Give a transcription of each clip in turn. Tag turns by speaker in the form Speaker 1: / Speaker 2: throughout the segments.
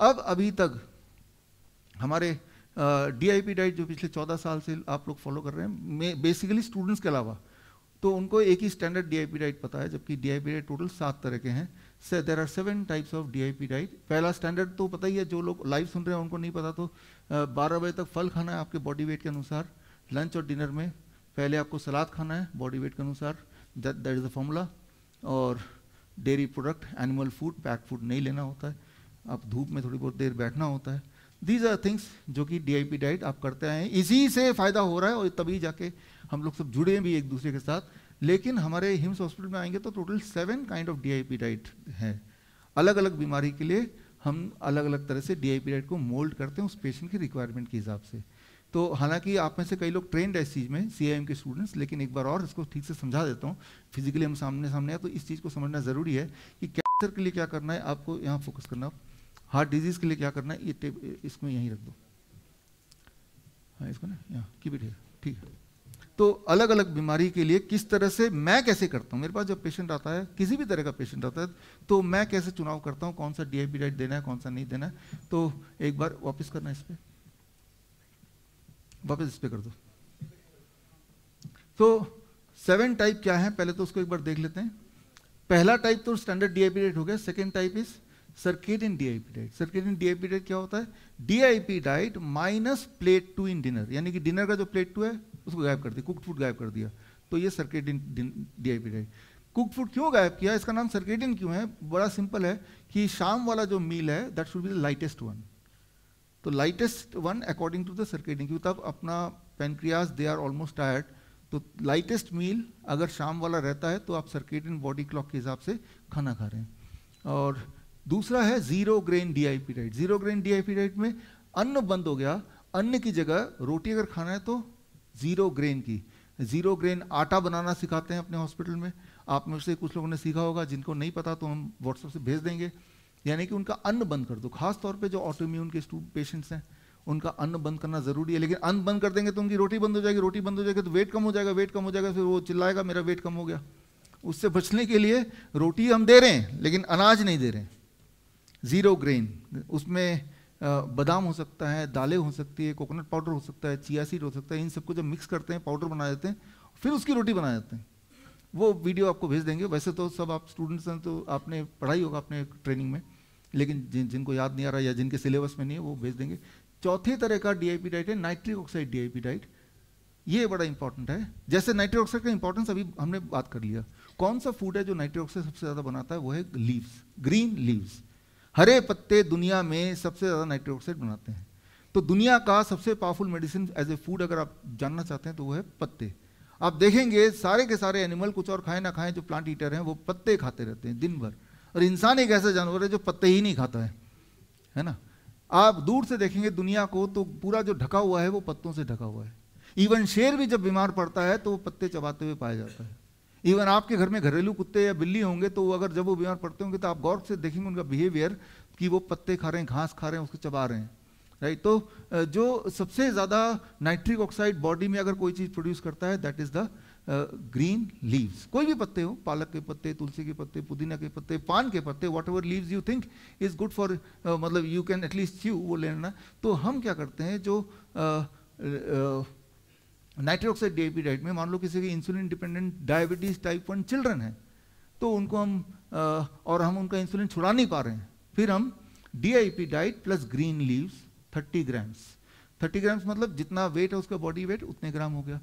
Speaker 1: अब अभी तक हमारे डीआईपी डाइट जो पिछले चौदह साल से आप लोग फॉलो कर रहे हैं बेसिकली स्टूडेंट्स के अलावा तो उनको एक ही स्टैंडर्ड डीआईपी डाइट पता है जबकि डीआईपी डाइट टोटल सात तरह के हैं से there are seven types of DIP diet पहला स्टैंडर्ड तो पता ही है जो लोग लाइव सुन रहे हैं उनको नहीं पता तो बारह बजे तक फल खाना है आपके बॉडी वेट के अनुसार लंच और डिनर में पहले आपको सलाद खाना है बॉडी वेट के अनुसार दैट इज़ द फॉर्मूला और dairy product animal food pack food नहीं लेना होता है अब धूप में थोड़ी बहुत देर बैठना होता है दीज आर थिंग्स जो कि डी आई डाइट आप करते आए हैं इसी से फ़ायदा हो रहा है और तभी जाके हम लोग सब जुड़े हैं भी एक दूसरे के साथ लेकिन हमारे हिम्स हॉस्पिटल में आएंगे तो total seven kind of D diet है अलग अलग बीमारी के लिए हम अलग अलग तरह से डी डाइट को मोल्ड करते हैं उस पेशेंट की रिक्वायरमेंट के हिसाब से तो हालांकि आप में से कई लोग ट्रेंड है इस चीज़ में सी के स्टूडेंट्स लेकिन एक बार और इसको ठीक से समझा देता हूँ फिजिकली हम सामने सामने आए तो इस चीज़ को समझना ज़रूरी है कि कैंसर के लिए क्या करना है आपको यहाँ फोकस करना हार्ट डिजीज के लिए क्या करना है ये टेप इसमें यहीं रख दो हाँ इसको ना यहाँ की भी ठीक है तो अलग अलग बीमारी के लिए किस तरह से मैं कैसे करता हूँ मेरे पास जब पेशेंट आता है किसी भी तरह का पेशेंट आता है तो मैं कैसे चुनाव करता हूँ कौन सा डीआईपी डाइट देना है कौन सा नहीं देना है तो एक बार वापस करना इस पर वापस इस पर कर दो तो सेवन टाइप क्या है पहले तो उसको एक बार देख लेते हैं पहला टाइप तो स्टैंडर्ड डीआईपी डाइट हो गया second type is I DIP diet I DIP diet क्या होता है DIP diet minus plate two in dinner यानी कि डिनर का जो प्लेट टू है उसको गायब कर दिया कुक फूड गायब कर दिया तो ये I DIP diet cook food क्यों गायब किया इसका नाम सर्केटिन क्यों है बड़ा सिंपल है कि शाम वाला जो मील है that should be the lightest one तो lightest one according to the circadian क्यों तब अपना pancreas they are almost tired तो लाइटेस्ट मील अगर शाम वाला रहता है तो आप सर्केडियन बॉडी क्लॉक के हिसाब से खाना खा रहे हैं और दूसरा है zero grain DIP diet zero grain DIP diet में अन्न बंद हो गया अन्न की जगह रोटी अगर खाना है तो जीरो ग्रेन की जीरो ग्रेन आटा बनाना सिखाते हैं अपने हॉस्पिटल में आप में से कुछ लोगों ने सीखा होगा जिनको नहीं पता तो हम व्हाट्सएप से भेज देंगे यानी कि उनका अन्न बंद कर दो खासतौर पर जो ऑटोम्यून के पेशेंट्स हैं उनका अन्न बंद करना जरूरी है लेकिन अन्न बंद कर देंगे तो उनकी रोटी बंद हो जाएगी रोटी बंद हो जाएगी तो वेट कम हो जाएगा वेट कम हो जाएगा फिर वो चिल्लाएगा मेरा वेट कम हो गया उससे बचने के लिए रोटी हम दे रहे हैं लेकिन अनाज नहीं दे रहे हैं ज़ीरो ग्रेन उसमें बादाम हो सकता है दालें हो सकती है कोकोनट पाउडर हो सकता है चिया सीड हो सकता है इन सबको जब मिक्स करते हैं पाउडर बना देते हैं फिर उसकी रोटी बना देते हैं वो वीडियो आपको भेज देंगे वैसे तो सब आप स्टूडेंट्स हैं तो आपने पढ़ाई होगा अपने ट्रेनिंग में लेकिन जिन जिनको याद नहीं आ रहा या जिनके सिलेबस में नहीं है वो भेज देंगे चौथे तरह का डी डाइट है नाइट्रिक ऑक्साइड डी डाइट ये बड़ा इंपॉर्टेंट है जैसे नाइट्रिक ऑक्साइड का इंपॉर्टेंस अभी हमने बात कर लिया कौन सा फूड है जो नाइट्रिक ऑक्साइड सबसे ज़्यादा बनाता है वो है लीव्स ग्रीन लीव्स हरे पत्ते दुनिया में सबसे ज़्यादा नाइट्रिक ऑक्साइड बनाते हैं तो दुनिया का सबसे powerful medicine as a food अगर आप जानना चाहते हैं तो वो है पत्ते आप देखेंगे सारे के सारे एनिमल कुछ और खाएं ना खाएं जो प्लांट ईटर हैं वो पत्ते खाते रहते हैं दिन भर और इंसान एक ऐसा जानवर है जो पत्ते ही नहीं खाता है है ना आप दूर से देखेंगे दुनिया को तो पूरा जो ढका हुआ है वो पत्तों से ढका हुआ है इवन शेर भी जब बीमार पड़ता है तो वो पत्ते चबाते हुए पाया जाता है इवन आपके घर में घरेलू कुत्ते या बिल्ली होंगे तो वो अगर जब वो बीमार पड़ते होंगे तो आप गौर से देखेंगे उनका बिहेवियर कि वो पत्ते खा रहे हैं घास खा रहे हैं उसको चबा रहे हैं राइट तो जो सबसे ज़्यादा नाइट्रिक ऑक्साइड बॉडी में अगर कोई चीज़ प्रोड्यूस करता है that is the green leaves कोई भी पत्ते हो पालक के पत्ते तुलसी के पत्ते पुदीना के पत्ते पान के पत्ते whatever leaves you think is good for मतलब यू कैन एटलीस्ट यू वो लेना तो हम क्या करते हैं जो uh, uh, nitroxide DAP diet में मान लो किसी की insulin dependent diabetes type one children है तो उनको हम आ, और हम उनका इंसुलिन छुड़ा नहीं पा रहे हैं फिर हम DIP diet plus green leaves 30 grams 30 grams मतलब जितना वेट है उसका बॉडी वेट उतने ग्राम हो गया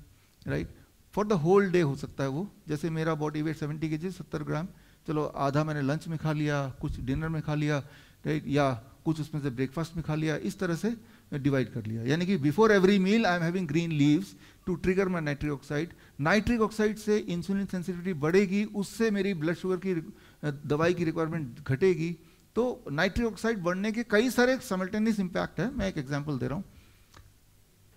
Speaker 1: right for the whole day हो सकता है वो जैसे मेरा बॉडी वेट 70 के जी सत्तर ग्राम चलो आधा मैंने लंच में खा लिया कुछ डिनर में खा लिया राइट या कुछ उसमें से ब्रेकफास्ट में खा लिया इस तरह से डिवाइड कर लिया यानी कि before every meal I am having green leaves to trigger my nitric oxide nitric oxide से इंसुलिन सेंसिटिविटी बढ़ेगी उससे मेरी ब्लड शुगर की दवाई की रिक्वायरमेंट घटेगी तो नाइट्रिक ऑक्साइड बढ़ने के कई सारे समल्टेनियस इंपैक्ट है मैं एक एग्जाम्पल दे रहा हूँ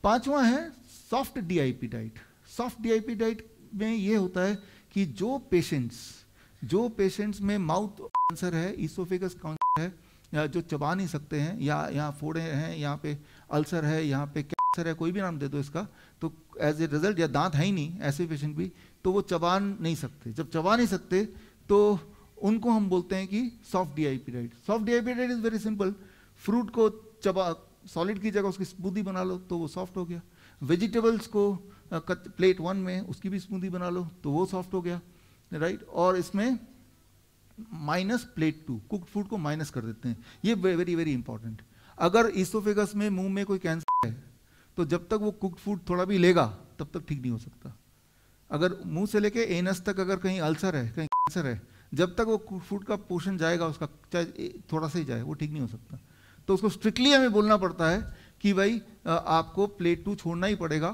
Speaker 1: पांचवा है soft DIP diet soft DIP diet में ये होता है कि जो पेशेंट्स जो पेशेंट्स में माउथ कैंसर है इसोफेगस कैंसर है या जो चबा नहीं सकते हैं या यहाँ फोड़े हैं यहाँ पे अल्सर है यहाँ पे कैंसर है कोई भी नाम दे दो इसका तो एज ए रिजल्ट या दांत है ही नहीं ऐसे पेशेंट भी तो वो चबा नहीं सकते जब चबा नहीं सकते तो उनको हम बोलते हैं कि soft D I P diet soft D I P diet is very simple fruit को चबा सॉलिड की जगह उसकी स्मूदी बना लो तो वो सॉफ्ट हो गया वेजिटेबल्स को प्लेट वन में उसकी भी स्मूदी बना लो तो वो सॉफ्ट हो गया राइट और इसमें minus plate two cook food को माइनस कर देते हैं ये वेरी वेरी इंपॉर्टेंट अगर इसोफेगस में मुंह में कोई कैंसर है तो जब तक वो कुक फूड थोड़ा भी लेगा तब तक ठीक नहीं हो सकता अगर मुंह से लेके एनस तक अगर कहीं अल्सर है कहीं कैंसर है जब तक वो कुक फूड का पोर्शन जाएगा उसका चाहे थोड़ा सा ही जाए वो ठीक नहीं हो सकता तो उसको स्ट्रिक्टली हमें बोलना पड़ता है कि भाई आपको प्लेट टू छोड़ना ही पड़ेगा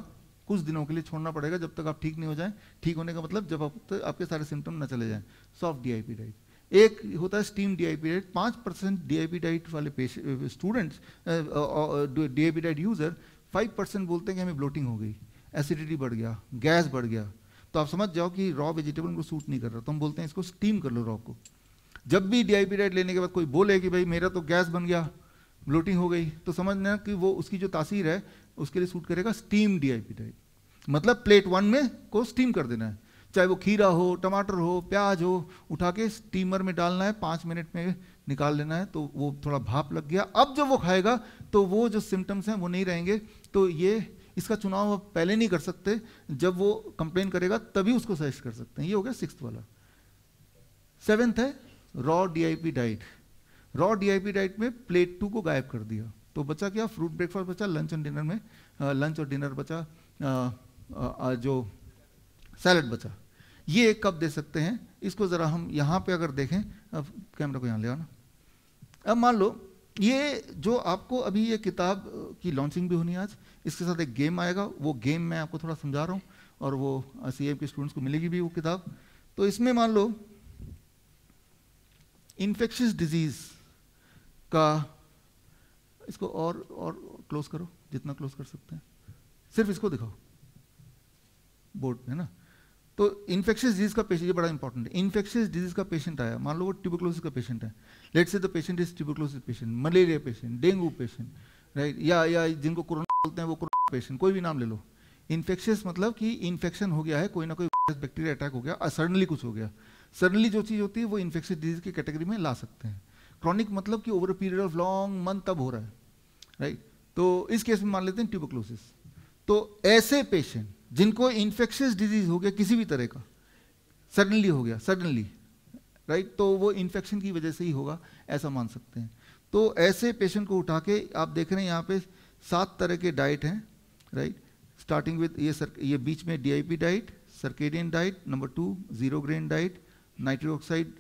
Speaker 1: कुछ दिनों के लिए छोड़ना पड़ेगा जब तक आप ठीक नहीं हो जाए ठीक होने का मतलब जब आप, आपके सारे सिम्टम ना चले जाए soft D I P diet एक होता है steam D I P diet पाँच percent D I P diet वाले पेशे students P diet user five percent बोलते हैं कि हमें ब्लोटिंग हो गई एसिडिटी बढ़ गया गैस बढ़ गया तो आप समझ जाओ कि रॉ वेजिटेबल को सूट नहीं कर रहा तो हम बोलते हैं इसको स्टीम कर लो रॉ को जब भी डी आई पी डाइट लेने के बाद कोई बोले कि भाई मेरा तो गैस बन गया ब्लोटिंग हो गई तो समझना कि वो उसकी जो तासीर है उसके लिए सूट करेगा steam D I P diet मतलब प्लेट वन में को स्टीम कर देना है चाहे वो खीरा हो टमाटर हो प्याज हो उठा के स्टीमर में डालना है पाँच मिनट में निकाल लेना है तो वो थोड़ा भाप लग गया अब जब वो खाएगा तो वो जो सिम्टम्स हैं वो नहीं रहेंगे तो ये इसका चुनाव आप पहले नहीं कर सकते जब वो कंप्लेन करेगा तभी उसको सजेस्ट कर सकते हैं ये हो गया सिक्स वाला सेवेंथ है raw DIP diet raw DIP diet में प्लेट टू को गायब कर दिया तो बचा क्या फ्रूट ब्रेकफास्ट बचा लंच एंड डिनर में लंच और डिनर बचा आ, आ, आ, जो सैलड बचा ये एक कप दे सकते हैं इसको ज़रा हम यहाँ पे अगर देखें अब कैमरा को यहाँ ले आना अब मान लो ये जो आपको अभी ये किताब की लॉन्चिंग भी होनी आज इसके साथ एक गेम आएगा वो गेम मैं आपको थोड़ा समझा रहा हूँ और वो सी के स्टूडेंट्स को मिलेगी भी वो किताब तो इसमें मान लो इन्फेक्शस डिजीज़ का इसको और और क्लोज करो जितना क्लोज कर सकते हैं सिर्फ इसको दिखाओ बोर्ड है ना तो इन्फेक्शियस डिजीज का पेशेंट ये बड़ा इंपॉर्टेंट है इन्फेक्शियस डिजीज का पेशेंट आया मान लो वो ट्यूबोक्लोसिस का पेशेंट है let's say the patient is tuberculosis patient malaria patient dengue patient right या या जिनको कोरोना बोलते हैं वो कोरोना पेशेंट कोई भी नाम ले लो इन्फेक्शियस मतलब कि इन्फेक्शन हो गया है कोई ना कोई वायरस बैक्टीरिया अटैक हो गया सडनली कुछ हो गया सडनली जो चीज़ होती है वो इन्फेक्शियस डिजीज की कैटेगरी में ला सकते हैं क्रॉनिक मतलब कि over a period of long month तब हो रहा है राइट तो इस केस में मान लेते हैं ट्यूबोक्लोसिस तो ऐसे पेशेंट जिनको इन्फेक्शस डिजीज हो गया किसी भी तरह का सडनली हो गया सडनली राइट तो वो इन्फेक्शन की वजह से ही होगा ऐसा मान सकते हैं तो ऐसे पेशेंट को उठा के आप देख रहे हैं यहाँ पे सात तरह के डाइट हैं राइट स्टार्टिंग विद ये सर ये बीच में DIP diet circadian diet number two zero grain diet nitro oxide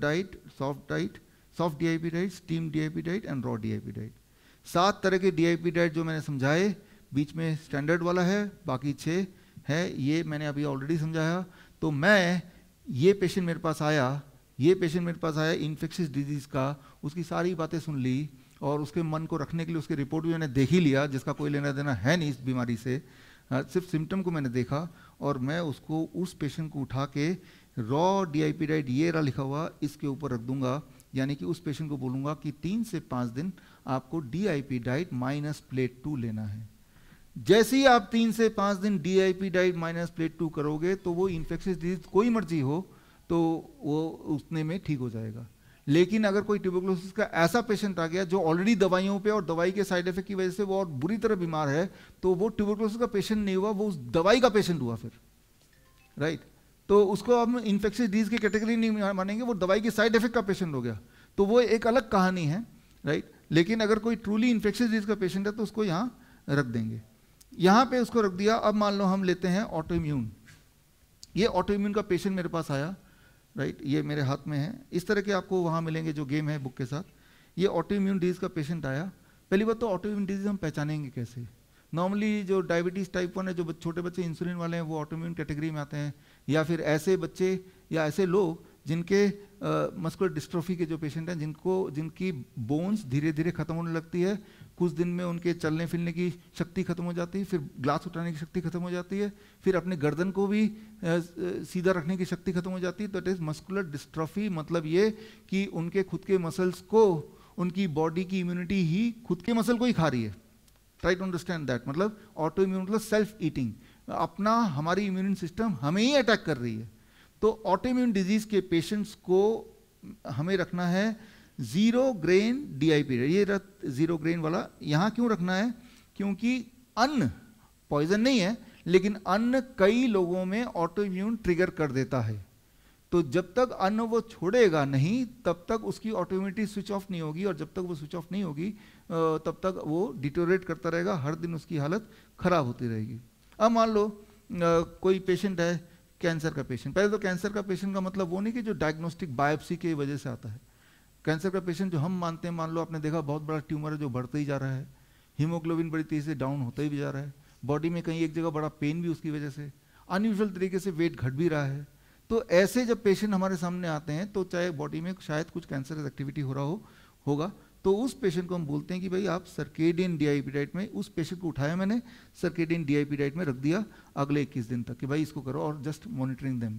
Speaker 1: diet soft diet soft DIP diet steam DIP diet and raw DIP diet सात तरह के डीआईपी डाइट जो मैंने समझाए बीच में स्टैंडर्ड वाला है बाकी छः है ये मैंने अभी ऑलरेडी समझाया तो मैं ये पेशेंट मेरे पास आया ये पेशेंट मेरे पास आया इन्फेक्शस डिजीज़ का उसकी सारी बातें सुन ली और उसके मन को रखने के लिए उसकी रिपोर्ट भी मैंने देख ही लिया जिसका कोई लेना देना है नहीं इस बीमारी से हाँ, सिर्फ सिम्टम को मैंने देखा और मैं उसको उस पेशेंट को उठा के raw D I P diet ये रहा लिखा हुआ इसके ऊपर रख दूंगा यानी कि उस पेशेंट को बोलूँगा कि तीन से पाँच दिन आपको D I P diet minus plate two लेना है जैसे ही आप तीन से पाँच दिन D I P diet minus plate two करोगे तो वो इन्फेक्शन डिजीज कोई मर्जी हो तो वो उसने में ठीक हो जाएगा लेकिन अगर कोई ट्यूबोक्लोसिस का ऐसा पेशेंट आ गया जो ऑलरेडी दवाइयों पे और दवाई के साइड इफेक्ट की वजह से वो और बुरी तरह बीमार है तो वो ट्यूबोक्लोसिस का पेशेंट नहीं हुआ वो उस दवाई का पेशेंट हुआ फिर राइट right? तो उसको हम इन्फेक्शन डिजीज की कैटेगरी नहीं मानेंगे वो दवाई के साइड इफेक्ट का पेशेंट हो गया तो वो एक अलग कहानी है राइट right? लेकिन अगर कोई ट्रूली इन्फेक्शन डिजीज का पेशेंट है तो उसको यहाँ रख देंगे यहाँ पे उसको रख दिया अब मान लो हम लेते हैं ऑटो इम्यून ये ऑटो इम्यून का पेशेंट मेरे पास आया राइट ये मेरे हाथ में है इस तरह के आपको वहाँ मिलेंगे जो गेम है बुक के साथ ये ऑटो इम्यून डिजीज़ का पेशेंट आया पहली बात तो ऑटो इम्यून डिजीज़ हम पहचानेंगे कैसे नॉर्मली जो डायबिटीज़ टाइप वन है जो छोटे बच्चे इंसुलिन वाले हैं वो ऑटो इम्यून कैटेगरी में आते हैं या फिर ऐसे बच्चे या ऐसे लोग जिनके मस्कुलर डिस्ट्रोफी के जो पेशेंट हैं जिनको जिनकी बोन्स धीरे धीरे ख़त्म होने लगती है कुछ दिन में उनके चलने फिरने की शक्ति खत्म हो जाती है फिर ग्लास उठाने की शक्ति खत्म हो जाती है फिर अपने गर्दन को भी सीधा रखने की शक्ति खत्म हो जाती है दैट इज मस्कुलर डिस्ट्रॉफी मतलब ये कि उनके खुद के मसल्स को उनकी बॉडी की इम्यूनिटी ही खुद के मसल को ही खा रही है ट्राई टू अंडरस्टैंड दैट मतलब ऑटो इम्यून मतलब सेल्फ ईटिंग अपना हमारी इम्यून सिस्टम हमें ही अटैक कर रही है तो ऑटो इम्यून डिजीज के पेशेंट्स को हमें रखना है जीरो ग्रेन डीआई पीरियड ये रख जीरो ग्रेन वाला यहां क्यों रखना है क्योंकि अन्न पॉइजन नहीं है लेकिन अन्न कई लोगों में ऑटो इम्यून ट्रिगर कर देता है तो जब तक अन्न वो छोड़ेगा नहीं तब तक उसकी ऑटोमेटिक स्विच ऑफ नहीं होगी और जब तक वो स्विच ऑफ नहीं होगी तब तक वो डिटोरेट करता रहेगा हर दिन उसकी हालत खराब होती रहेगी अब मान लो कोई पेशेंट है कैंसर का पेशेंट पहले तो कैंसर का पेशेंट का मतलब वो नहीं कि जो डायग्नोस्टिक बायोप्सी की वजह से आता है कैंसर का पेशेंट जो हम मानते हैं मान लो आपने देखा बहुत बड़ा ट्यूमर है जो बढ़ता ही जा रहा है हीमोग्लोबिन बड़ी तेज़ी से डाउन होता ही भी जा रहा है बॉडी में कहीं एक जगह बड़ा पेन भी उसकी वजह से अनयूजल तरीके से वेट घट भी रहा है तो ऐसे जब पेशेंट हमारे सामने आते हैं तो चाहे बॉडी में शायद कुछ कैंसर एक्टिविटी हो रहा हो होगा तो उस पेशेंट को हम बोलते हैं कि भाई आप सर्केडियन डी डाइट में उस पेशेंट को उठाया मैंने सर्केडियन डी डाइट में रख दिया अगले 21 दिन तक कि भाई इसको करो और जस्ट मॉनिटरिंग देम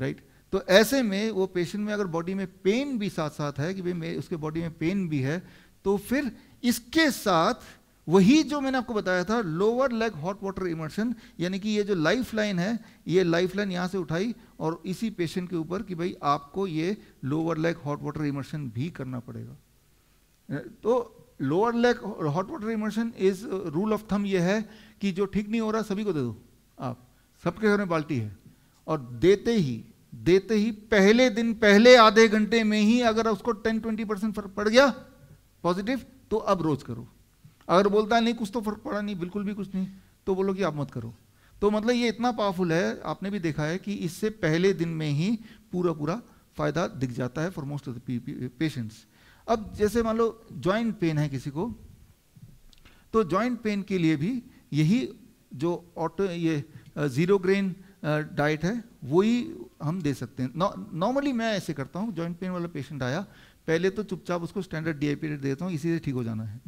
Speaker 1: राइट तो ऐसे में वो पेशेंट में अगर बॉडी में पेन भी साथ साथ है कि भाई उसके बॉडी में पेन भी है तो फिर इसके साथ वही जो मैंने आपको बताया था lower leg hot water immersion यानी कि ये जो लाइफ लाइन है ये लाइफ लाइन यहाँ से उठाई और इसी पेशेंट के ऊपर कि भाई आपको ये lower leg hot water immersion भी करना पड़ेगा तो lower leg hot water immersion is rule of thumb ये है कि जो ठीक नहीं हो रहा सभी को दे दो आप सबके घर में बाल्टी है और देते ही देते ही पहले दिन पहले आधे घंटे में ही अगर उसको टेन ट्वेंटी परसेंट फर्क पड़ गया पॉजिटिव तो अब रोज करो अगर बोलता है नहीं कुछ तो फर्क पड़ा नहीं बिल्कुल भी कुछ नहीं तो बोलो कि आप मत करो तो मतलब ये इतना पावरफुल है आपने भी देखा है कि इससे पहले दिन में ही पूरा पूरा फायदा दिख जाता है for most of the patients अब जैसे मान लो ज्वाइंट पेन है किसी को तो ज्वाइंट पेन के लिए भी यही जो ऑटो ये जीरो uh, ग्रेन डाइट है वही हम दे सकते हैं नॉर्मली मैं ऐसे करता हूँ जॉइंट पेन वाला पेशेंट आया पहले तो चुपचाप उसको स्टैंडर्ड डी आई पी देता हूँ इसी से ठीक हो जाना है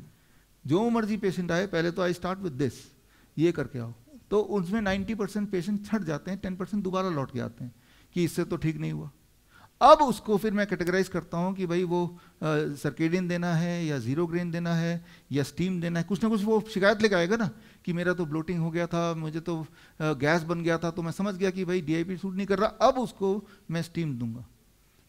Speaker 1: जो मर्जी पेशेंट आए पहले तो आई स्टार्ट विद दिस ये करके आओ तो उसमें 90 परसेंट पेशेंट छट जाते हैं 10 परसेंट दोबारा लौट के आते हैं कि इससे तो ठीक नहीं हुआ अब उसको फिर मैं कैटेगराइज करता हूँ कि भाई वो सर्केडियन देना है या जीरो ग्रेन देना है या स्टीम देना है कुछ ना कुछ वो शिकायत लेकर आएगा ना कि मेरा तो ब्लोटिंग हो गया था मुझे तो गैस बन गया था तो मैं समझ गया कि भाई डीआईपी सूट नहीं कर रहा अब उसको मैं स्टीम दूंगा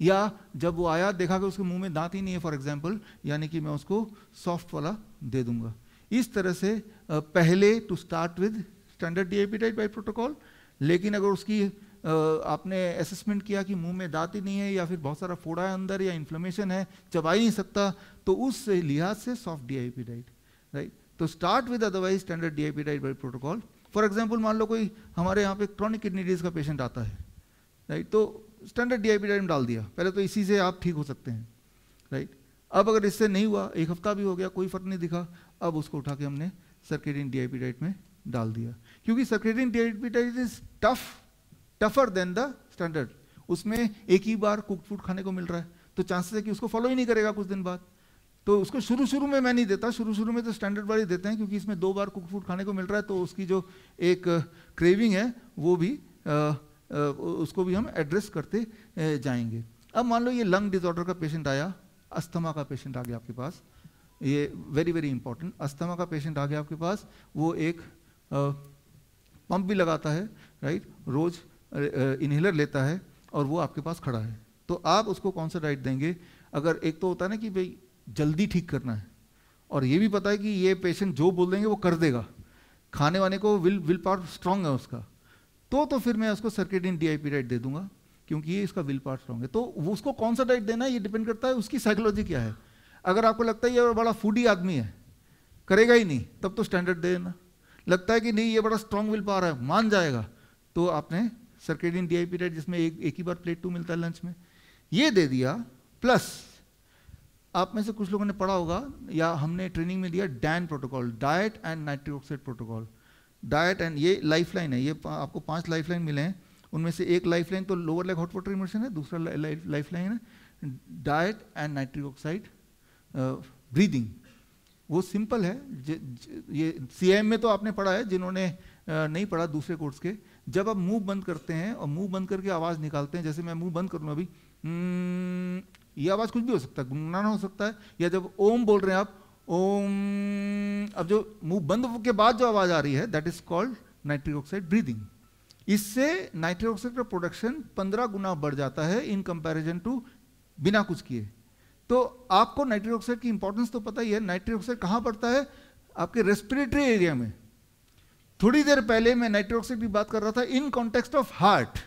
Speaker 1: या जब वो आया देखा कि उसके मुंह में दांत ही नहीं है फॉर एग्जाम्पल यानी कि मैं उसको सॉफ्ट वाला दे दूंगा इस तरह से पहले to start with standard DIP type by protocol लेकिन अगर उसकी आपने असेसमेंट किया कि मुंह में दांत ही नहीं है या फिर बहुत सारा फोड़ा है अंदर या इन्फ्लेमेशन है चबा ही नहीं सकता तो उस लिहाज से सॉफ्ट डी डाइट राइट तो start with otherwise standard D I diet protocol for example मान लो कोई हमारे यहाँ पे क्रॉनिक किडनी डिजीज का पेशेंट आता है राइट तो स्टैंडर्ड डीआईपी आई डाइट डाल दिया पहले तो इसी से आप ठीक हो सकते हैं राइट अब अगर इससे नहीं हुआ एक हफ्ता भी हो गया कोई फर्क नहीं दिखा अब उसको उठा के हमने सर्केडिन डी डाइट में डाल दिया क्योंकि circadian D diet is tough tougher than the standard उसमें एक ही बार कुक फूड खाने को मिल रहा है तो चांसेस है कि उसको फॉलो ही नहीं करेगा कुछ दिन बाद तो उसको शुरू शुरू में मैं नहीं देता शुरू शुरू में तो स्टैंडर्ड वाली देते हैं क्योंकि इसमें दो बार कुक फूड खाने को मिल रहा है तो उसकी जो एक क्रेविंग है वो भी आ, उसको भी हम एड्रेस करते जाएंगे अब मान लो ये लंग डिसऑर्डर का पेशेंट आया अस्थमा का पेशेंट आ गया आपके पास ये वेरी वेरी इंपॉर्टेंट अस्थमा का पेशेंट आ गया आपके पास वो एक पंप भी लगाता है राइट रोज इन्हेलर लेता है और वो आपके पास खड़ा है तो आप उसको कौन सा डाइट देंगे अगर एक तो होता है ना कि भाई जल्दी ठीक करना है और ये भी पता है कि ये पेशेंट जो बोल देंगे वो कर देगा खाने वाने को विल विल पावर स्ट्रांग है उसका तो तो फिर मैं उसको सर्किट इन डी डाइट दे दूंगा क्योंकि ये इसका विल पावर स्ट्रांग है तो उसको कौन सा डाइट देना है ये डिपेंड करता है उसकी साइकोलॉजी क्या है अगर आपको लगता है ये बड़ा फूडी आदमी है करेगा ही नहीं तब तो स्टैंडर्ड दे देना लगता है कि नहीं ये बड़ा स्ट्रांग विल पावर है मान जाएगा तो आपने सर्किट इन डी डाइट जिसमें एक एक ही बार प्लेट टू मिलता है लंच में ये दे दिया प्लस आप में से कुछ लोगों ने पढ़ा होगा या हमने ट्रेनिंग में दिया DAN protocol diet and nitric oxide protocol diet and ये लाइफ है ये आपको पाँच लाइफ मिले हैं उनमें से एक लाइफ तो lower leg hot water immersion है दूसरा लाइफ है diet and nitric oxide breathing वो सिंपल है ज, ज, ये सी में तो आपने पढ़ा है जिन्होंने नहीं पढ़ा दूसरे कोर्स के जब आप मुंह बंद करते हैं और मुंह बंद करके आवाज़ निकालते हैं जैसे मैं मुंह बंद कर लूँ अभी हम्म, ये आवाज़ कुछ भी हो सकता है गुनगुनाना हो सकता है या जब ओम बोल रहे हैं आप ओम अब जो मुंह बंद के बाद जो आवाज़ आ रही है that is called nitric oxide breathing इससे नाइट्रिक ऑक्साइड का प्रोडक्शन पंद्रह गुना बढ़ जाता है इन कंपैरिजन टू बिना कुछ किए तो आपको नाइट्रिक ऑक्साइड की इंपॉर्टेंस तो पता ही है नाइट्रिक ऑक्साइड कहाँ पड़ता है आपके रेस्पिरेटरी एरिया में थोड़ी देर पहले मैं नाइट्रिक ऑक्साइड की बात कर रहा था इन कॉन्टेक्स्ट ऑफ हार्ट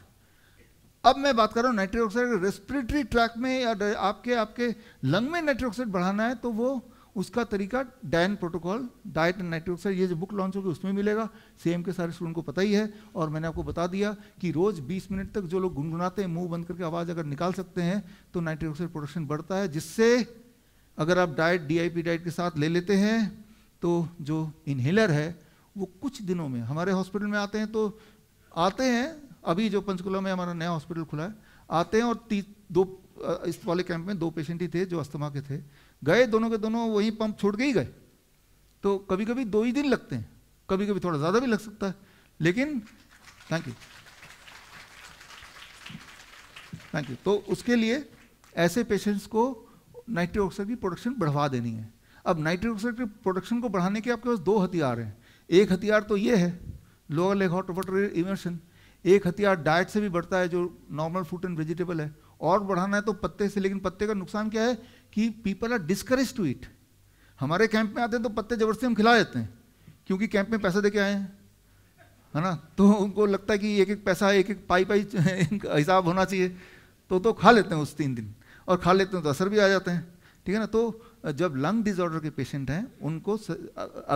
Speaker 1: अब मैं बात कर रहा हूँ नाइट्रिक ऑक्साइड रेस्पिरेटरी ट्रैक में या आपके आपके लंग में नाइट्रिक ऑक्साइड बढ़ाना है तो वो उसका तरीका DAN protocol diet and nitric oxide ये जो बुक लॉन्च होगी उसमें मिलेगा सेम के सारे स्टूडेंट को पता ही है और मैंने आपको बता दिया कि रोज़ 20 मिनट तक जो लोग गुनगुनाते हैं मुंह बंद करके आवाज़ अगर निकाल सकते हैं तो नाइट्रिक ऑक्साइड प्रोडक्शन बढ़ता है जिससे अगर आप डाइट डी डाइट के साथ ले लेते हैं तो जो इन्हेलर है वो कुछ दिनों में हमारे हॉस्पिटल में आते हैं तो आते हैं अभी जो पंचकुला में हमारा नया हॉस्पिटल खुला है आते हैं और ती, दो इस वाले कैंप में दो पेशेंट ही थे जो अस्थमा के थे गए दोनों के दोनों वहीं पंप छोड़ के ही गए तो कभी कभी दो ही दिन लगते हैं कभी कभी थोड़ा ज़्यादा भी लग सकता है लेकिन थैंक यू थैंक यू तो उसके लिए ऐसे पेशेंट्स को नाइट्रिक ऑक्साइड की प्रोडक्शन बढ़वा देनी है अब नाइट्रिक ऑक्साइड की प्रोडक्शन को बढ़ाने के आपके पास दो हथियार हैं एक हथियार तो ये है lower leg hot water immersion एक हथियार डाइट से भी बढ़ता है जो नॉर्मल फ्रूट एंड वेजिटेबल है और बढ़ाना है तो पत्ते से लेकिन पत्ते का नुकसान क्या है कि people are discourage to it हमारे कैंप में आते हैं तो पत्ते जबरदस्ती हम खिला देते हैं क्योंकि कैंप में पैसा दे के आए हैं है ना तो उनको लगता है कि एक एक पैसा एक एक पाई पाई हिसाब होना चाहिए तो तो खा लेते हैं उस तीन दिन और खा लेते हैं तो असर भी आ जाते हैं ठीक है ना तो जब लंग डिसऑर्डर के पेशेंट हैं उनको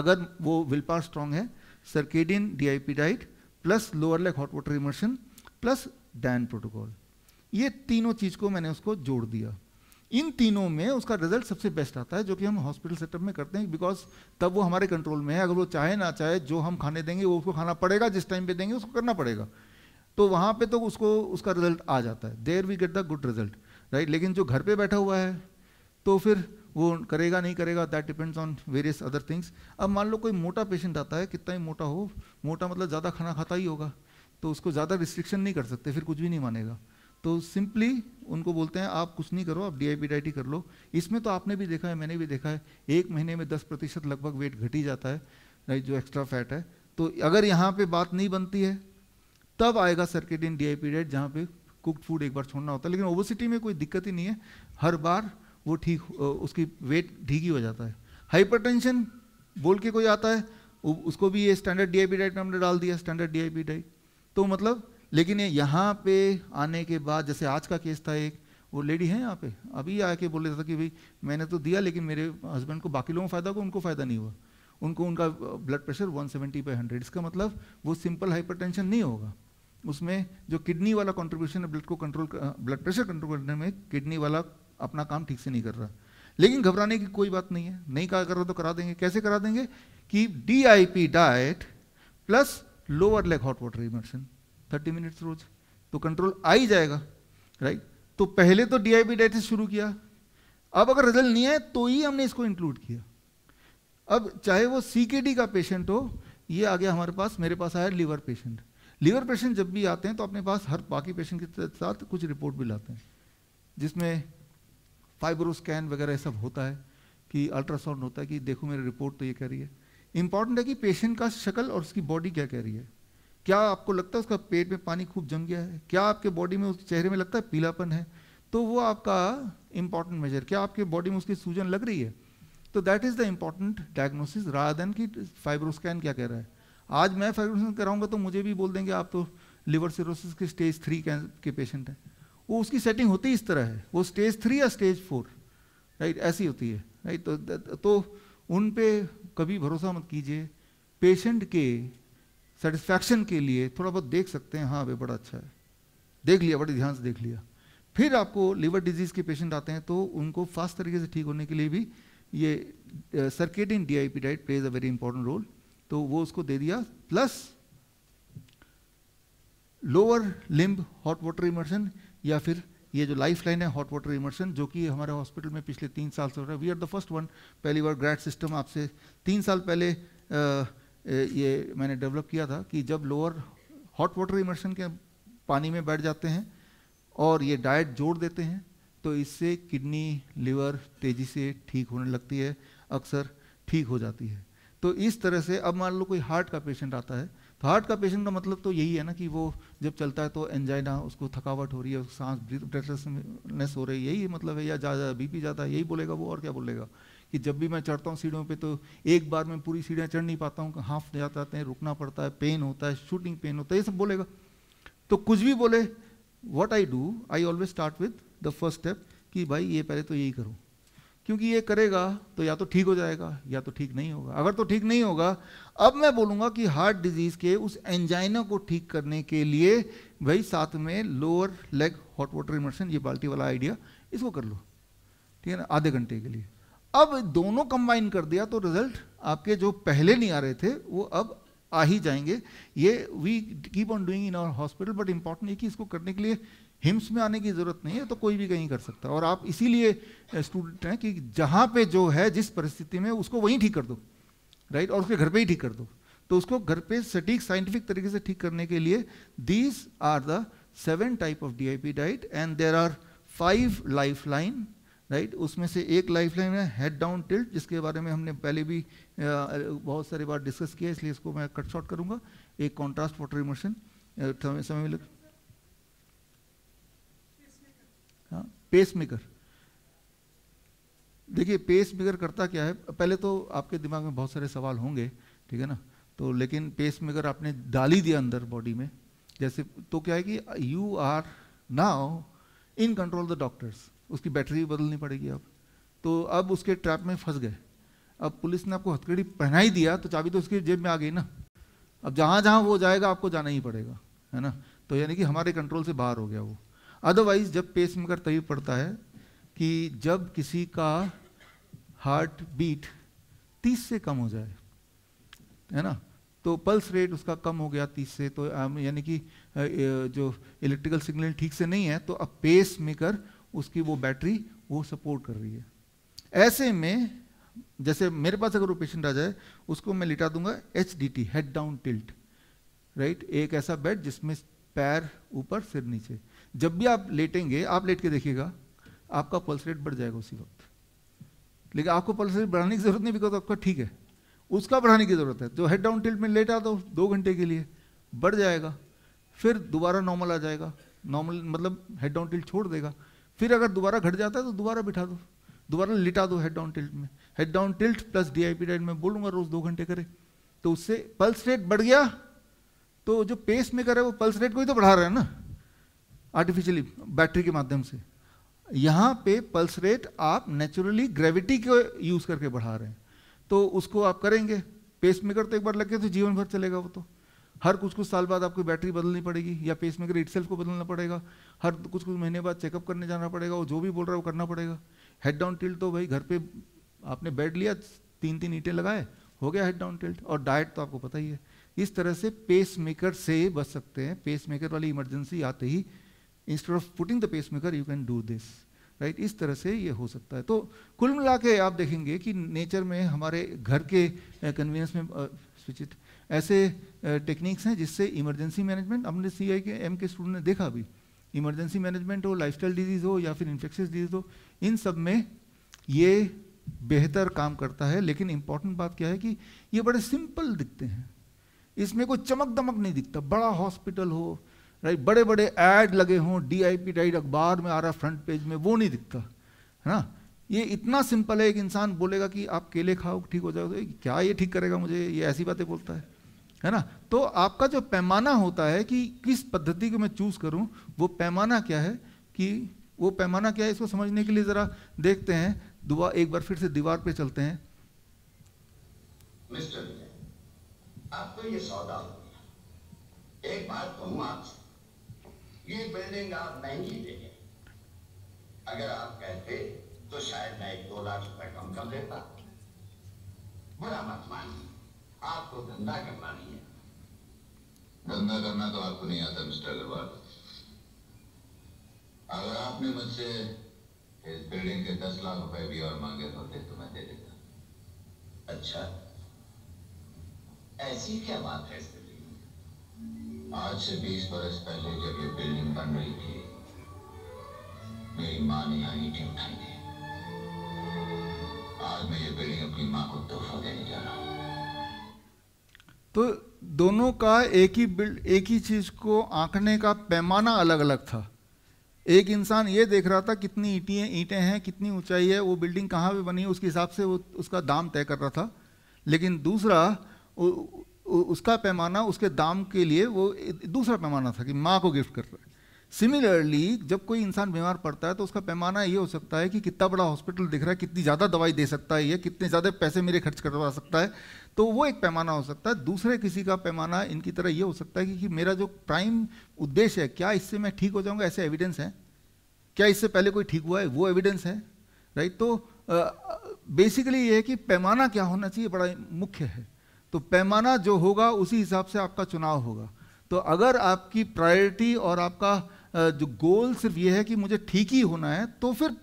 Speaker 1: अगर वो विल पावर स्ट्रांग है circadian DIP diet plus lower leg hot water immersion plus DAN protocol ये तीनों चीज़ को मैंने उसको जोड़ दिया इन तीनों में उसका रिजल्ट सबसे बेस्ट आता है जो कि हम हॉस्पिटल सेटअप में करते हैं बिकॉज तब वो हमारे कंट्रोल में है अगर वो चाहे ना चाहे जो हम खाने देंगे वो उसको खाना पड़ेगा जिस टाइम पे देंगे उसको करना पड़ेगा तो वहाँ पे तो उसको उसका रिजल्ट आ जाता है there we get the good result right लेकिन जो घर पे बैठा हुआ है तो फिर वो करेगा नहीं करेगा that depends on various other things अब मान लो कोई मोटा पेशेंट आता है कितना ही मोटा हो मोटा मतलब ज़्यादा खाना खाता ही होगा तो उसको ज़्यादा रिस्ट्रिक्शन नहीं कर सकते फिर कुछ भी नहीं मानेगा तो सिंपली उनको बोलते हैं आप कुछ नहीं करो आप डी आई कर लो इसमें तो आपने भी देखा है मैंने भी देखा है एक महीने में दस प्रतिशत लगभग वेट घट ही जाता है राइट जो एक्स्ट्रा फैट है तो अगर यहाँ पे बात नहीं बनती है तब आएगा circadian D I P diet जहाँ पे कुकड फूड एक बार छोड़ना होता है लेकिन ओबोसिटी में कोई दिक्कत ही नहीं है हर बार वो ठीक उसकी वेट ठीक ही हो जाता है हाइपरटेंशन बोल के कोई आता है उसको भी ये स्टैंडर्ड डी डाइट हमने डाल दिया स्टैंडर्ड डी डाइट तो मतलब लेकिन ये यहाँ पे आने के बाद जैसे आज का केस था एक वो लेडी है यहाँ पे अभी आके बोल रहे थे कि भाई मैंने तो दिया लेकिन मेरे हस्बैंड को बाकी लोगों को फ़ायदा हुआ उनको फ़ायदा नहीं हुआ उनको उनका ब्लड प्रेशर 170 बाई हंड्रेड इसका मतलब वो सिंपल हाइपरटेंशन नहीं होगा उसमें जो किडनी वाला कॉन्ट्रीब्यूशन है ब्लड को कंट्रोल ब्लड प्रेशर कंट्रोल करने में किडनी वाला अपना काम ठीक से नहीं कर रहा लेकिन घबराने की कोई बात नहीं है नहीं कहा कर रहा तो करा देंगे कैसे करा देंगे कि D I P diet plus lower leg hot water immersion thirty minutes रोज तो कंट्रोल आ ही जाएगा राइट तो पहले तो डी आई पी डाइट से शुरू किया अब अगर रिजल्ट नहीं आए तो ही हमने इसको इंक्लूड किया अब चाहे वो सी का पेशेंट हो ये आ गया हमारे पास मेरे पास आया लीवर पेशेंट लीवर पेशेंट जब भी आते हैं तो अपने पास हर बाकी पेशेंट के साथ कुछ रिपोर्ट भी लाते हैं जिसमें फाइब्रोस्कैन वगैरह सब होता है कि अल्ट्रासाउंड होता है कि देखो मेरी रिपोर्ट तो ये कह रही है इंपॉर्टेंट है कि पेशेंट का शक्ल और उसकी बॉडी क्या कह रही है क्या आपको लगता है उसका पेट में पानी खूब जम गया है क्या आपके बॉडी में उस चेहरे में लगता है पीलापन है तो वो आपका इंपॉर्टेंट मेजर क्या आपके बॉडी में उसकी सूजन लग रही है तो that is the important diagnosis राधन की फाइब्रोस्कैन क्या कह रहा है आज मैं फाइब्रोस्कैन कराऊंगा तो मुझे भी बोल देंगे आप तो लिवर सिरोसिस के स्टेज थ्री के पेशेंट हैं वो उसकी सेटिंग होती इस तरह है वो स्टेज थ्री या स्टेज फोर राइट ऐसी होती है राइट तो, तो उन पे कभी भरोसा मत कीजिए पेशेंट के सेटिस्फैक्शन के लिए थोड़ा बहुत देख सकते हैं हाँ भाई बड़ा अच्छा है देख लिया बड़े ध्यान से देख लिया फिर आपको लिवर डिजीज़ के पेशेंट आते हैं तो उनको फास्ट तरीके से ठीक होने के लिए भी ये in D diet plays a very important role तो वो उसको दे दिया plus lower limb hot water immersion या फिर ये जो लाइफ लाइन है हॉट वाटर इमर्शन जो कि हमारे हॉस्पिटल में पिछले तीन साल से हो रहा है we are the first one पहली बार ग्रैड सिस्टम आपसे तीन साल पहले आ, ये मैंने डेवलप किया था कि जब लोअर हॉट वाटर इमर्शन के पानी में बैठ जाते हैं और ये डाइट जोड़ देते हैं तो इससे किडनी लिवर तेज़ी से ठीक होने लगती है अक्सर ठीक हो जाती है तो इस तरह से अब मान लो कोई हार्ट का पेशेंट आता है हार्ट का पेशेंट का मतलब तो यही है ना कि वो जब चलता है तो एंजाइना उसको थकावट हो रही है सांस ब्रेथलेसनेस हो रही है यही मतलब है या ज़्यादा बीपी ज़्यादा यही बोलेगा वो और क्या बोलेगा कि जब भी मैं चढ़ता हूँ सीढ़ियों पे तो एक बार मैं पूरी सीढ़ियाँ चढ़ नहीं पाता हूँ हाफ जाते जाते हैं रुकना पड़ता है पेन होता है शूटिंग पेन होता है ये सब बोलेगा तो कुछ भी बोले what I do I always start with the first step कि भाई ये पहले तो यही करूँ क्योंकि ये करेगा तो या तो ठीक हो जाएगा या तो ठीक नहीं होगा अगर तो ठीक नहीं होगा अब मैं बोलूंगा कि हार्ट डिजीज़ के उस एंजाइना को ठीक करने के लिए भाई साथ में lower leg hot water immersion ये बाल्टी वाला आइडिया इसको कर लो ठीक है ना आधे घंटे के लिए अब दोनों कंबाइन कर दिया तो रिजल्ट आपके जो पहले नहीं आ रहे थे वो अब आ ही जाएंगे ये we keep on doing in our hospital but important है कि इसको करने के लिए हिम्स में आने की ज़रूरत नहीं है तो कोई भी कहीं कर सकता है और आप इसीलिए स्टूडेंट हैं कि जहाँ पे जो है जिस परिस्थिति में उसको वहीं ठीक कर दो राइट और उसके घर पे ही ठीक कर दो तो उसको घर पे सटीक साइंटिफिक तरीके से ठीक करने के लिए these are the seven type of D diet and there are five lifeline right उसमें से एक लाइफ लाइन है हेड डाउन टिल्ट जिसके बारे में हमने पहले भी बहुत सारी बार डिस्कस किया इसलिए इसको मैं कट शॉर्ट करूँगा एक कॉन्ट्रास्ट वाटर इमोशन समय मिलेगा पेस मेकर देखिए पेस मेकर करता क्या है पहले तो आपके दिमाग में बहुत सारे सवाल होंगे ठीक है ना तो लेकिन पेस मेकर आपने डाल ही दिया अंदर बॉडी में जैसे तो क्या है कि you are now in control the doctors उसकी बैटरी भी बदलनी पड़ेगी अब तो अब उसके ट्रैप में फंस गए अब पुलिस ने आपको हथकड़ी पहना ही दिया तो चाबी तो उसकी जेब में आ गई ना अब जहाँ जहाँ वो जाएगा आपको जाना ही पड़ेगा है ना तो यानी कि हमारे कंट्रोल से बाहर हो गया वो अदरवाइज जब पेस मेकर तभी पड़ता है कि जब किसी का हार्ट बीट तीस से कम हो जाए है ना तो पल्स रेट उसका कम हो गया तीस से तो um, यानी कि जो इलेक्ट्रिकल सिग्नल ठीक से नहीं है तो अब पेस मेकर उसकी वो बैटरी वो सपोर्ट कर रही है ऐसे में जैसे मेरे पास अगर वो पेशेंट आ जाए उसको मैं लिटा दूंगा H D T head down tilt right एक ऐसा बेड जिसमें पैर ऊपर सिर नीचे जब भी आप लेटेंगे आप लेट के देखिएगा आपका पल्स रेट बढ़ जाएगा उसी वक्त लेकिन आपको पल्स रेट बढ़ाने की जरूरत नहीं बिकॉज आपका ठीक है उसका बढ़ाने की जरूरत है जो हेड डाउन टिल्ट में लेट आता दो घंटे के लिए बढ़ जाएगा फिर दोबारा नॉर्मल आ जाएगा नॉर्मल मतलब हेड डाउन टिल्ट छोड़ देगा फिर अगर दोबारा घट जाता है तो दोबारा बिठा दो दोबारा लिटा दो हेड डाउन टिल्ट में head down tilt plus D I P diet में बोलूँगा रोज़ दो घंटे करे तो उससे पल्स रेट बढ़ गया तो जो पेस में करे वो पल्स रेट को ही तो बढ़ा रहा है ना आर्टिफिशियली बैटरी के माध्यम से यहाँ पे पल्स रेट आप नेचुरली ग्रेविटी को यूज़ करके बढ़ा रहे हैं तो उसको आप करेंगे पेस मेकर तो एक बार लग गया तो जीवन भर चलेगा वो तो हर कुछ कुछ साल बाद आपको बैटरी बदलनी पड़ेगी या पेस मेकर इटसेल्फ को बदलना पड़ेगा हर कुछ कुछ महीने बाद चेकअप करने जाना पड़ेगा और जो भी बोल रहा है वो करना पड़ेगा हेड डाउन टिल्ट तो भाई घर पे आपने बेड लिया तीन तीन ईटें लगाए हो गया हेड डाउन टिल्ट और डाइट तो आपको पता ही है इस तरह से पेस मेकर से बच सकते हैं पेस मेकर वाली इमरजेंसी आते ही instead of putting the pacemaker you can do this right इस तरह से ये हो सकता है तो कुल मिला के आप देखेंगे कि नेचर में हमारे घर के कन्वीनियंस में स्विचित ऐसे टेक्निक्स हैं जिससे इमरजेंसी मैनेजमेंट हमने सी आई के एम के स्टूडेंट ने देखा भी इमरजेंसी मैनेजमेंट हो स्टाइल डिजीज़ हो या फिर इन्फेक्शियस डिजीज़ हो इन सब में ये बेहतर काम करता है लेकिन इम्पॉर्टेंट बात क्या है कि ये बड़े सिंपल दिखते हैं इसमें कोई चमक दमक नहीं दिखता बड़ा हॉस्पिटल हो राइट बड़े बड़े ऐड लगे हों डीआईपी राइट अखबार में आ रहा फ्रंट पेज में वो नहीं दिखता है ना ये इतना सिंपल है एक इंसान बोलेगा कि आप केले खाओ ठीक हो जाओगे क्या ये ठीक करेगा मुझे ये ऐसी बातें बोलता है है ना तो आपका जो पैमाना होता है कि किस पद्धति को मैं चूज़ करूं वो पैमाना क्या है कि वो पैमाना क्या है इसको समझने के लिए ज़रा देखते हैं दुआ एक बार फिर से दीवार पे चलते हैं मिस्टर आपको ये सौदा हो गया एक बात कहूँ आपसे ये बिल्डिंग आप महंगी देंगे अगर आप कहते तो शायद मैं एक दो लाख रुपए कम कर देता बुरा मत मानिए आपको धंधा करना नहीं है धंधा करना तो आपको नहीं आता मिस्टर अग्रवाल अगर आपने मुझसे इस बिल्डिंग के दस लाख रुपए भी और मांगे होते तो, तो मैं दे देता अच्छा ऐसी क्या बात है इसमें आज से 20 बरस पहले जब ये बिल्डिंग बन रही थी मेरी माँ ने यहाँ ईटी उठाई थी आज मैं ये बिल्डिंग अपनी माँ को तोहफा देने जा रहा हूँ तो दोनों का एक ही बिल्ड एक ही चीज़ को आंकने का पैमाना अलग अलग था एक इंसान ये देख रहा था कितनी ईटी ईटें हैं कितनी ऊंचाई है वो बिल्डिंग कहाँ पे बनी है उसके हिसाब से वो उसका दाम तय कर रहा था लेकिन दूसरा उसका पैमाना उसके दाम के लिए वो दूसरा पैमाना था कि माँ को गिफ्ट कर रहा है सिमिलरली जब कोई इंसान बीमार पड़ता है तो उसका पैमाना ये हो सकता है कि कितना बड़ा हॉस्पिटल दिख रहा है कितनी ज़्यादा दवाई दे सकता है या कितने ज़्यादा पैसे मेरे खर्च करवा सकता है तो वो एक पैमाना हो सकता है दूसरे किसी का पैमाना इनकी तरह ये हो सकता है कि, कि मेरा जो प्राइम उद्देश्य है क्या इससे मैं ठीक हो जाऊँगा ऐसे एविडेंस है क्या इससे पहले कोई ठीक हुआ है वो एविडेंस है राइट तो बेसिकली ये है कि पैमाना क्या होना चाहिए बड़ा मुख्य है तो पैमाना जो होगा उसी हिसाब से आपका चुनाव होगा तो अगर आपकी प्रायोरिटी और आपका जो गोल सिर्फ ये है कि मुझे ठीक ही होना है तो फिर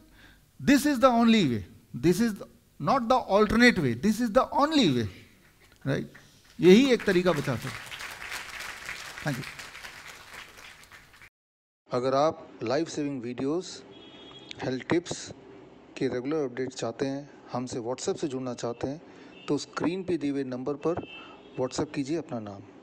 Speaker 1: this is the only way this is not the alternate way this is the only way right यही एक तरीका बचा सकते थैंक यू अगर आप life saving videos health tips के रेगुलर अपडेट चाहते हैं हमसे व्हाट्सएप से जुड़ना चाहते हैं तो स्क्रीन पे दिए हुए नंबर पर व्हाट्सएप कीजिए अपना नाम